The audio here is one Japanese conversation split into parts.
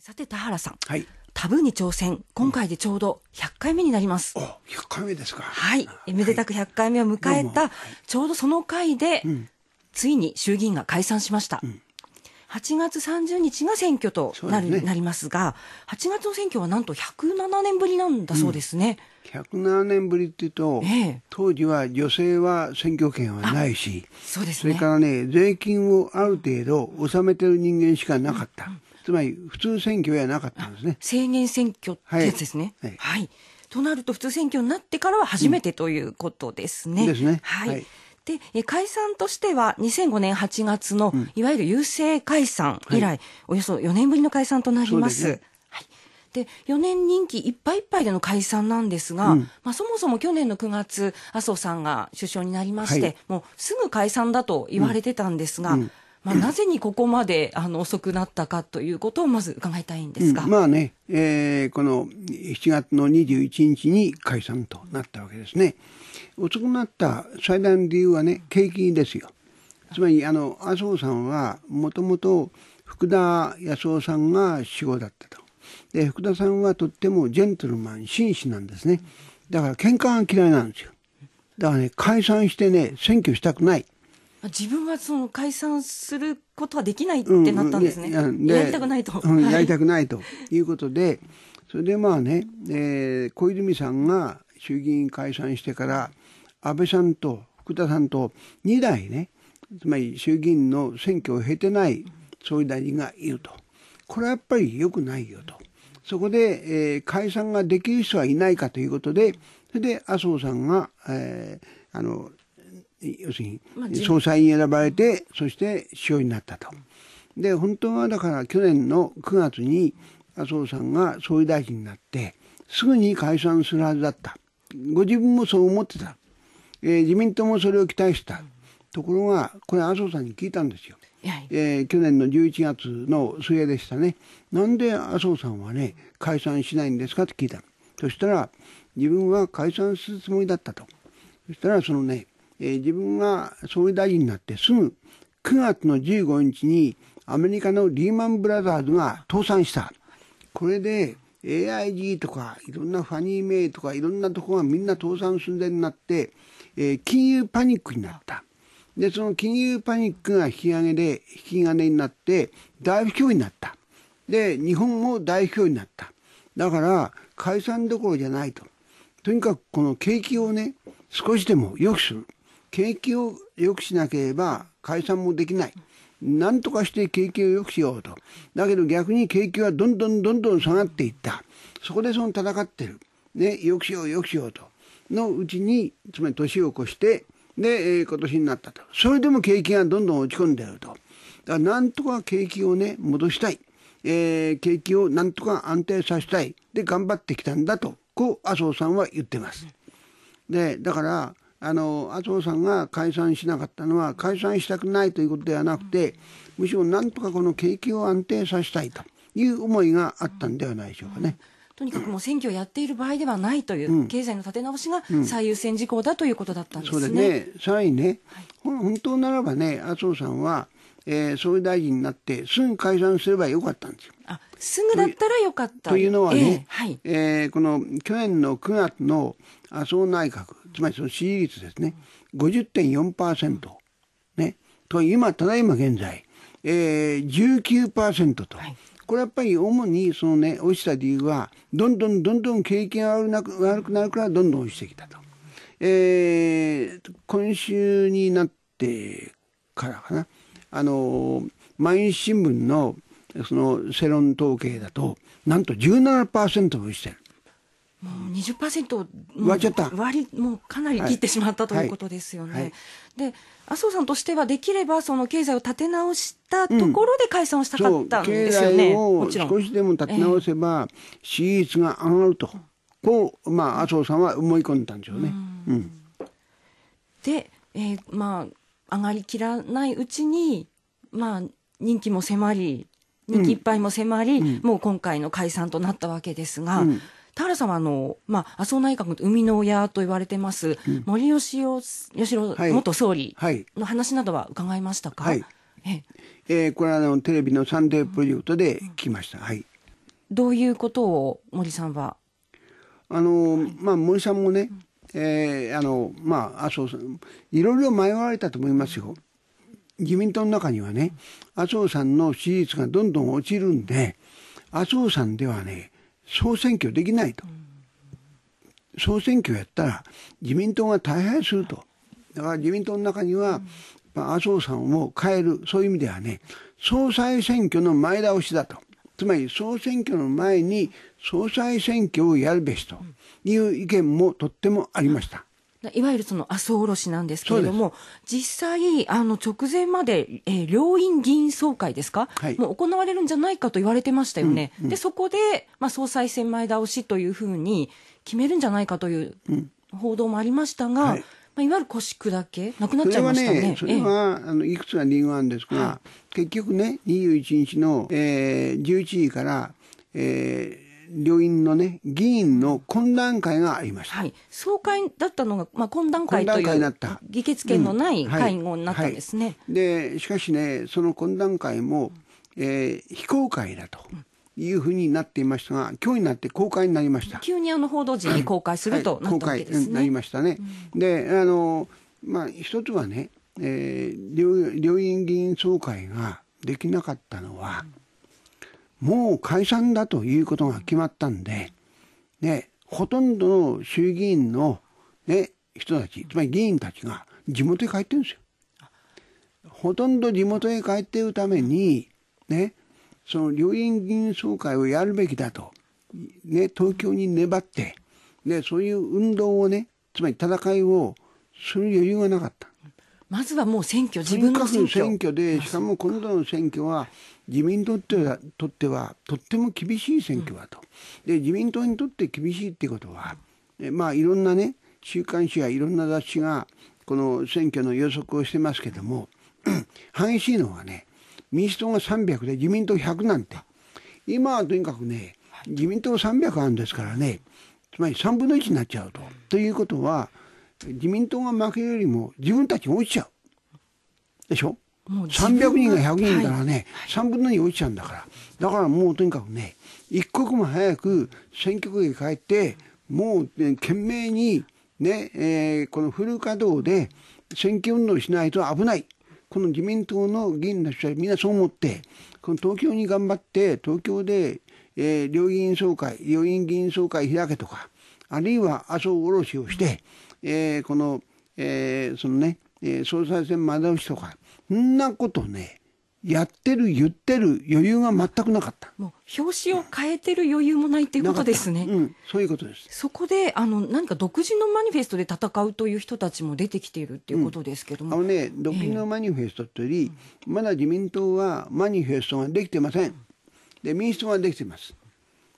さて田原さん、はい、タブーに挑戦、今回でちょうど100回目になります。うん、100回目ですか。はい、めでたく100回目を迎えた、ちょうどその回で、ついに衆議院が解散しました。うん8月30日が選挙となる、ね、なりますが、8月の選挙はなんと107年ぶりなんだそうですね。うん、107年ぶりっていうと、ええ、当時は女性は選挙権はないし、そうです、ね、それからね、税金をある程度納めてる人間しかなかった。うんうんつまり普通選挙はなかったんですね。制限選挙ってやつですね。はい。はい、はい、となると普通選挙になってからは初めてということですね。ですね。はい、はいで、解散としては2005年8月の、いわゆる郵政解散以来、うんはい、およそ4年ぶりの解散となります。で、ねはい、4年任期いっぱいいっぱいでの解散なんですが、うん、まあ、そもそも去年の9月、麻生さんが首相になりまして、はい、もうすぐ解散だと言われてたんですが、うん、まあ、なぜにここまであの遅くなったかということをまず伺いたいんですが、うん、まあね、えー、この7月の21日に解散となったわけですね。遅くなった最大の理由はね、景気ですよ。つまり、あの、麻生さんは、もともと福田康夫さんが死後だったと。で、福田さんはとってもジェントルマン、紳士なんですね。だから、喧嘩が嫌いなんですよ。だからね、解散してね、選挙したくない。自分はその解散することはできないってなったんですね。うんうん、やりたくないと、うん。やりたくないということで、それでまあね、えー、小泉さんが衆議院解散してから、安倍さんと福田さんと2代ね、つまり衆議院の選挙を経てない総理大臣がいると。これはやっぱり良くないよと。そこで、えー、解散ができる人はいないかということで、それで麻生さんが、えー、あの、要するに、総裁に選ばれて、そして首相になったと。で、本当はだから去年の9月に麻生さんが総理大臣になって、すぐに解散するはずだった。ご自分もそう思ってた。えー、自民党もそれを期待した。ところが、これ麻生さんに聞いたんですよ。えー、去年の11月の末でしたね。なんで麻生さんはね、解散しないんですかって聞いたそしたら、自分は解散するつもりだったと。そしたら、そのね、えー、自分が総理大臣になってすぐ9月の15日にアメリカのリーマン・ブラザーズが倒産した。これで AIG とかいろんなファニーメイとかいろんなとこがみんな倒産寸前になって、えー、金融パニックになった。で、その金融パニックが引き上げで、引き金になって、大不況になった。で、日本も大不況になった。だから、解散どころじゃないと。とにかくこの景気をね、少しでも良くする。景気を良くしなければ解散もできない。なんとかして景気を良くしようと。だけど逆に景気はどんどんどんどん下がっていった。そこでその戦ってる。ね、良くしよう良くしようと。のうちに、つまり年を越して、で、えー、今年になったと。それでも景気がどんどん落ち込んでると。だからなんとか景気をね、戻したい。えー、景気をなんとか安定させたい。で、頑張ってきたんだと、こう、麻生さんは言ってます。で、だから、あの麻生さんが解散しなかったのは解散したくないということではなくてむしろなんとかこの景気を安定させたいという思いがあったんではないでしょうかね。とにかくもう選挙をやっている場合ではないという、うん、経済の立て直しが最優先事項だということだったんですね。うんそうですね。さらにね、はい、本当ならばね、麻生さんはえー、総理大臣になってすぐ解散すればよかったんですよ。あすぐだったらよかったというのはね、えー、はいえー、この去年の9月の麻生内閣つまりその支持率ですね50.4%、ね、と今ただいま現在、えー、19%と。はいこれやっぱり主にそのね落ちた理由はどんどんどんどん経験が悪なく悪くなるからどんどん落ちてきたと、えー、今週になってからかなあの、毎日新聞の、その、世論統計だと、なんと17%分してる。もう20%割っちゃった割もうかなり切ってしまったということですよね。はいで麻生さんとしてはできればその経済を立て直したところで解散をしたかったんですよね。うん、経済を少しでも立て直せば支持率が上がると、えー、こう、まあ、麻生さんは思い込んだんですよね。うんうん、で、えーまあ、上がりきらないうちに、まあ、任期も迫り、任期いっぱいも迫り、うん、もう今回の解散となったわけですが、うん田原さんはあの、まあ、麻生内閣の生みの親と言われてます、うん、森喜朗元総理の話などは伺いましたか、はいはい、ええー、これはあのテレビのサンデープリジェトで聞きました、うんはい、どういうことを森さんはあの、まあ、森さんもね、えー、あの、まあ、麻生さん、いろいろ迷われたと思いますよ。自民党の中にはね、麻生さんの支持率がどんどん落ちるんで、麻生さんではね、総選挙できないと。総選挙やったら自民党が大敗すると。だから自民党の中には、麻生さんを変える、そういう意味ではね、総裁選挙の前倒しだと。つまり総選挙の前に総裁選挙をやるべしという意見もとってもありました。いわゆるその麻生卸なんですけれども、実際、あの直前まで、えー、両院議員総会ですか、はい、もう行われるんじゃないかと言われてましたよね、うんうん、でそこで、まあ、総裁選前倒しというふうに決めるんじゃないかという報道もありましたが、うんはいまあ、いわゆる腰砕け、なくなっちゃいましたね。それは、ねええ、あのいくつか理由があるんですが、はい、結局ね、21日の、えー、11時から、えー、両院のね、議員の懇談会がありました。はい、総会だったのが、まあ、懇談会という議決権のない会合になったんですね。うんはいはい、でしかしね、その懇談会も、えー、非公開だと。ういうふうになっていましたが、今日になって公開になりました。急にあの報道陣に公開するとなったわけですね。公開になりましたね。で、あの、まあ、一つはね、えー、両院議員総会ができなかったのは、もう解散だということが決まったんで、ね、ほとんどの衆議院の、ね、人たち、つまり議員たちが地元へ帰ってるんですよ。ほとんど地元へ帰っているために、ね、その両院議員総会をやるべきだと、ね、東京に粘って、ね、そういう運動をね、つまり戦いをする余裕がなかった。まずはもう選挙、自分の選挙。選挙で、しかも今度の選挙は、自民党ってはとっては、とっても厳しい選挙だと。で、自民党にとって厳しいってことは、まあ、いろんなね、週刊誌やいろんな雑誌が、この選挙の予測をしてますけども、激しいのはね、民主党が300で自民党100なんて今はとにかくね自民党300あるんですからねつまり3分の1になっちゃうと。ということは自民党が負けるよりも自分たちが落ちちゃうでしょ300人が100人からね、はい、3分の2落ちちゃうんだからだからもうとにかくね一刻も早く選挙区へ帰ってもう、ね、懸命にね、えー、このフル稼働で選挙運動しないと危ないこの自民党の議員の人はみんなそう思って、この東京に頑張って、東京で、えー、両議員総会、両院議員総会開けとか、あるいは麻生おろしをして、えー、この、えー、そのね、えー、総裁選前倒しとか、そんなことね、やってる、言ってる余裕が全くなかった。もう、表紙を変えてる余裕もないっていうことですね。うん、そういうことです。そこで、あの、何か独自のマニフェストで戦うという人たちも出てきているっていうことですけども。うん、あのね、独自のマニフェストというより、えー、まだ自民党はマニフェストができてません。で、民主党はできてます。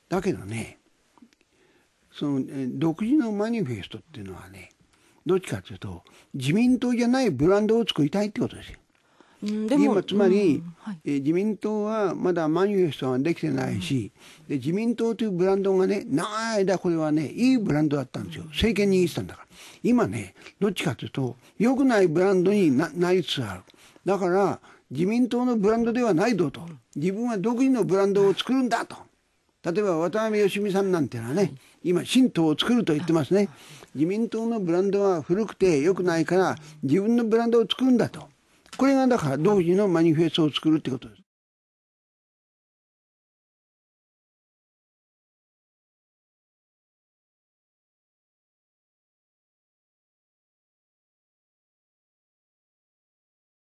だけどね、その、独自のマニフェストっていうのはね、どっちかというと、自民党じゃないブランドを作りたいってことですよ。今つまり、はい、自民党はまだマニフェストができてないし、で自民党というブランドがね長い間これはねいいブランドだったんですよ政権言ってたんだから今ねどっちかというと良くないブランドにななりつつあるだから自民党のブランドではないぞと自分は独自のブランドを作るんだと例えば渡辺芳美さんなんてのはね今新党を作ると言ってますね自民党のブランドは古くて良くないから自分のブランドを作るんだとこれがだから同時のマニフェストを作るってことです。